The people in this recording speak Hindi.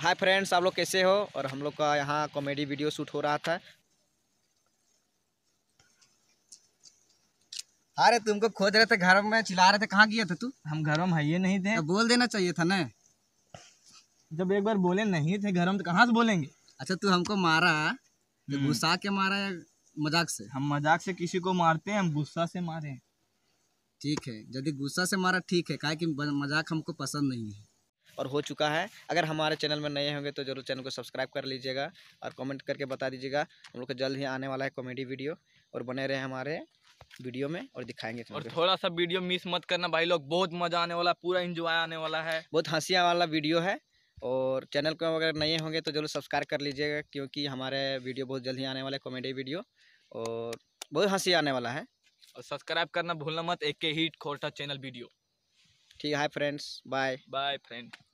हाय फ्रेंड्स आप लोग कैसे हो और हम लोग का यहाँ कॉमेडी वीडियो शूट हो रहा था अरे तुमको खोज रहे थे घर में चिल्ला रहे थे कहाँ गया था तो तू हम घर में है नहीं थे तो बोल देना चाहिए था ना जब एक बार बोले नहीं थे घर में तो कहाँ से बोलेंगे अच्छा तू हमको मारा तो हम्म। गुस्सा के मारा या मजाक से हम मजाक से किसी को मारते हैं हम गुस्सा से मारे ठीक है यदि गुस्सा से मारा ठीक है क्या कि मजाक हमको पसंद नहीं है और हो चुका है अगर हमारे चैनल में नए होंगे तो जरूर चैनल को सब्सक्राइब कर लीजिएगा और कमेंट करके बता दीजिएगा हम लोग को जल्द ही आने वाला है कॉमेडी वीडियो और बने रहे हमारे वीडियो में और दिखाएंगे और थोड़ा सा वीडियो मिस मत करना भाई लोग बहुत मजा आने वाला पूरा इंजॉय आने वाला है बहुत हंसिया वाला वीडियो है और चैनल को अगर नए होंगे तो जरूर सब्सक्राइब कर लीजिएगा क्योंकि हमारे वीडियो बहुत जल्दी आने वाला है कॉमेडी वीडियो और बहुत हंसी आने वाला है और सब्सक्राइब करना भूलना मत एक के हीट खोटा चैनल वीडियो ठीक है फ्रेंड्स बाय बाय फ्रेंड